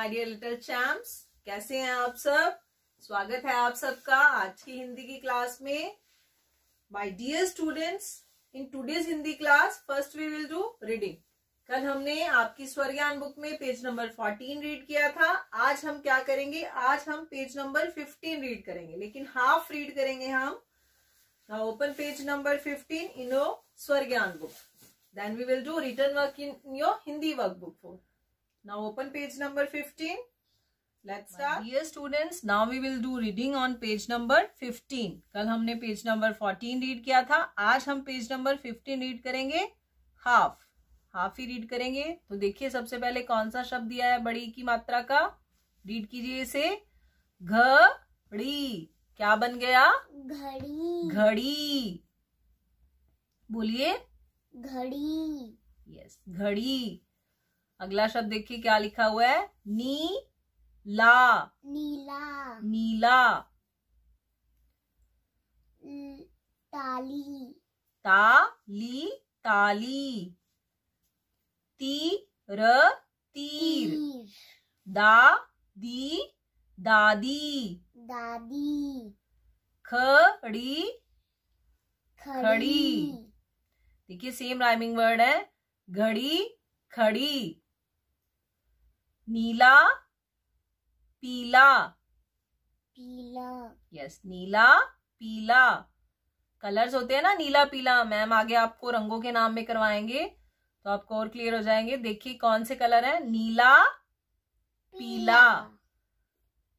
My dear little champs कैसे हैं आप सब स्वागत है आप सबका आज की हिंदी की क्लास में my dear students in today's Hindi class first we will do reading कल हमने आपकी स्वर बुक में पेज नंबर फोर्टीन रीड किया था आज हम क्या करेंगे आज हम पेज नंबर फिफ्टीन रीड करेंगे लेकिन हाफ रीड करेंगे हम open page number fifteen in ओ स्वर book then we will do written work in your Hindi work book four Now open page number 15. Let's start. My dear students, now we will do reading on page number 15. कल हमने page number 14 read किया था आज हम page number 15 read करेंगे half. Half ही read करेंगे तो देखिए सबसे पहले कौन सा शब्द दिया है बड़ी की मात्रा का रीड कीजिए इसे घड़ी क्या बन गया घड़ी घड़ी बोलिए घड़ी यस घड़ी अगला शब्द देखिए क्या लिखा हुआ है नी ला नीला नीला ताली ताली ताली र तीर दा दी दादी दादी खड़ी खड़ी देखिए सेम राइमिंग वर्ड है घड़ी खड़ी नीला पीला पीला यस नीला पीला कलर्स होते हैं ना नीला पीला मैम आगे आपको रंगों के नाम में करवाएंगे तो आपको और क्लियर हो जाएंगे देखिए कौन से कलर है नीला पीला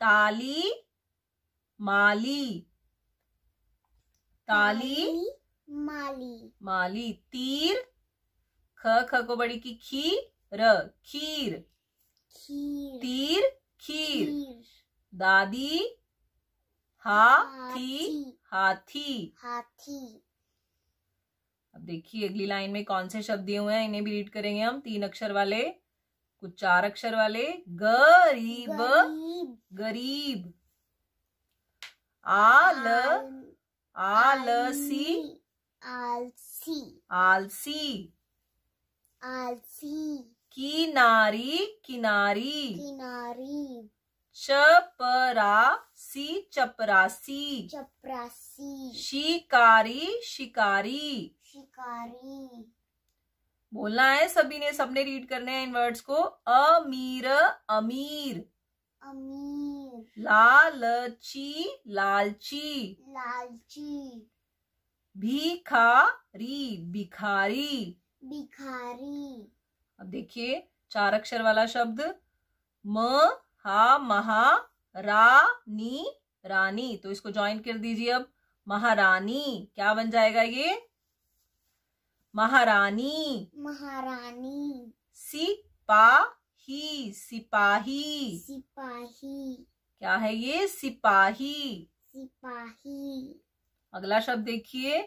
ताली माली ताली माली माली तीर ख ख को बड़ी की खी र खीर खीर तीर खीर दादी हाथी हाथी हाथी अब देखिए अगली लाइन में कौन से शब्द दिए हुए हैं इन्हें भी रीड करेंगे हम तीन अक्षर वाले कुछ चार अक्षर वाले गरीब गरीब, गरीब आल आलसी आलसी आलसी आलसी किनारी किनारी किनारी चपरासी चपरासी चपरासी शिकारी शिकारी शिकारी बोलना है सभी ने सबने रीड करने हैं इन वर्ड्स को अमीर अमीर अमीर लालची लालची लालची भिखारी भिखारी भिखारी अब देखिए चार अक्षर वाला शब्द म हा महा रा नी रानी तो इसको ज्वाइन कर दीजिए अब महारानी क्या बन जाएगा ये महारानी महारानी सिपाही सिपाही सिपाही क्या है ये सिपाही सिपाही अगला शब्द देखिए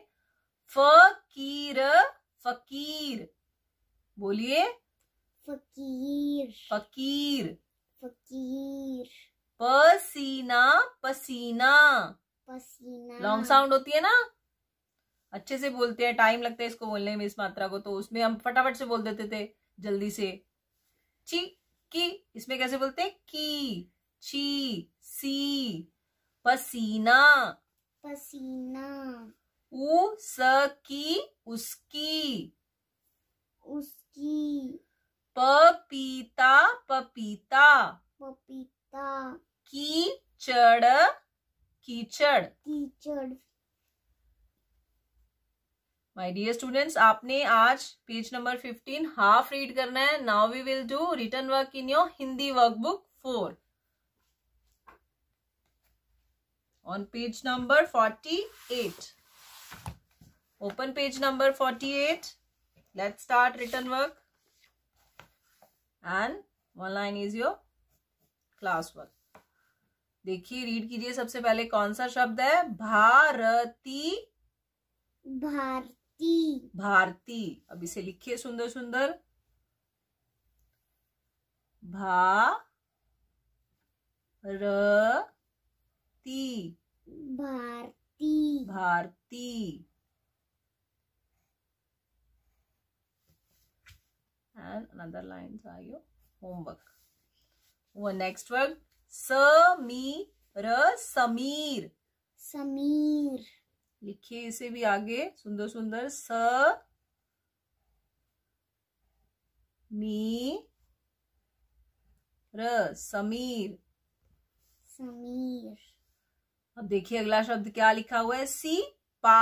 फकीर फकीर बोलिए फकीर फकीर फकीर पसीना पसीना पसीना लॉन्ग साउंड होती है ना अच्छे से बोलते हैं टाइम लगता है इसको बोलने में इस मात्रा को तो उसमें हम फटाफट से बोल देते थे जल्दी से ची की इसमें कैसे बोलते हैं की ची सी पसीना पसीना उसकी सकी उसकी उसकी पपीता पपीता पपीता कीचड़ कीचड़ कीचड़ माय डियर स्टूडेंट्स आपने आज page number fifteen half read करना है now we will do written work in your Hindi workbook four on page number forty eight open page number forty eight let start written work and one line is your class work देखिए read कीजिए सबसे पहले कौन सा शब्द है भारती भारती भारती अब इसे लिखिए सुंदर सुंदर भा र ती Bharti Bharti and another line are your homework. Our next word. Samir. Samir. Samir. लिखिए इसे भी आगे सुंदर सुंदर स मी र समीर समीर अब देखिए अगला शब्द क्या लिखा हुआ है सी पा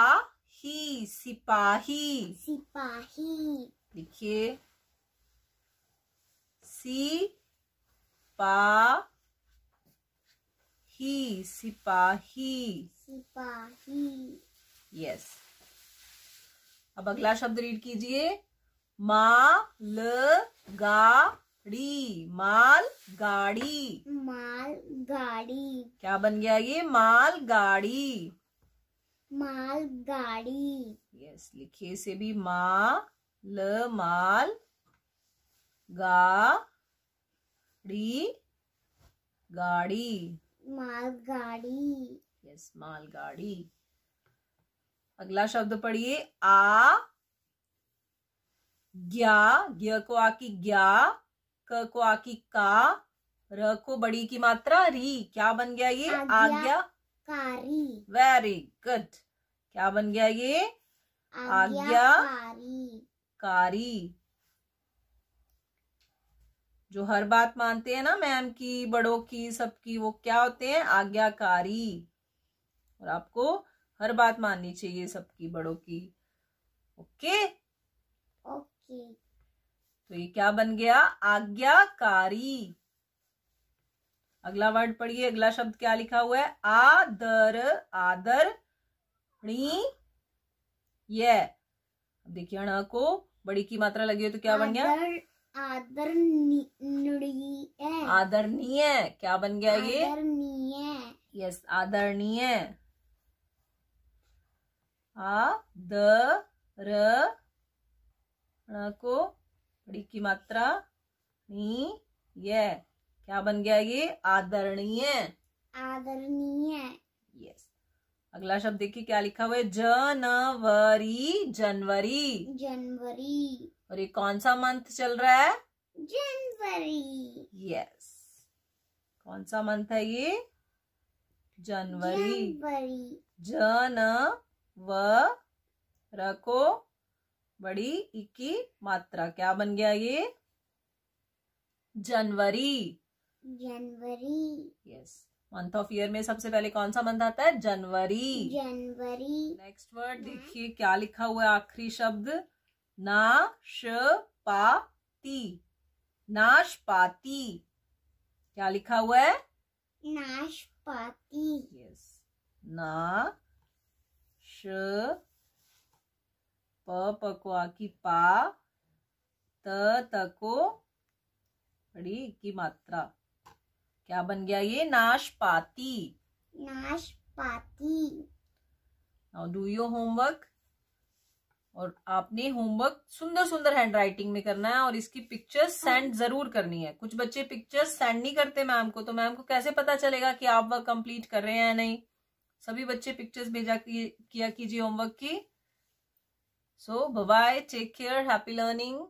ही सिपाही सिपाही लिखिए सी पा ही सिपाही सिपाही यस अब अगला शब्द रीड कीजिए माल गाड़ी माल गाड़ी माल गाड़ी क्या बन गया ये माल गाड़ी माल गाड़ी यस लिखिए से भी माल माल गा डी गाड़ी मालगाड़ी यस गाड़ी अगला शब्द पढ़िए आ ग्या ज्ञ को आ की ग्या क को आ की का र को बड़ी की मात्रा री क्या बन गया ये आज्ञा कारी वेरी गुड क्या बन गया ये आज्ञा कारी कारी जो हर बात मानते हैं ना मैम की बड़ों की सबकी वो क्या होते हैं आज्ञाकारी और आपको हर बात माननी चाहिए सबकी बड़ों की ओके ओके तो ये क्या बन गया आज्ञाकारी अगला वर्ड पढ़िए अगला शब्द क्या लिखा हुआ है आदर आदर णी ये देखिए अण को बड़ी की मात्रा लगी हो तो क्या बन गया आदरणीय आदरणीय क्या बन गया ये आदरणीय यस आदरणीय आ द र को बड़ी की मात्रा नी ये क्या बन गया ये आदरणीय आदरणीय यस अगला शब्द देखिए क्या लिखा हुआ है जनवरी जनवरी जनवरी और ये कौन सा मंथ चल रहा है जनवरी यस कौन सा मंथ है ये जनवरी जन व रखो बड़ी इक्की मात्रा क्या बन गया ये जनवरी जनवरी यस मंथ ऑफ ईयर में सबसे पहले कौन सा मंथ आता है जनवरी जनवरी नेक्स्ट वर्ड हाँ। देखिए क्या लिखा हुआ है आखिरी शब्द नाशपाती नाशपाती क्या लिखा हुआ है नाशपाती यस ना श प पकवा की पा त तको बड़ी की मात्रा क्या बन गया ये नाशपाती नाशपाती नाउ डू योर होमवर्क और आपने होमवर्क सुंदर सुंदर हैंड राइटिंग में करना है और इसकी पिक्चर सेंड हाँ। जरूर करनी है कुछ बच्चे पिक्चर सेंड नहीं करते मैम को तो मैम को कैसे पता चलेगा कि आप वर्क कंप्लीट कर रहे हैं या नहीं सभी बच्चे पिक्चर्स भेजा किया कीजिए होमवर्क की so bye take care happy learning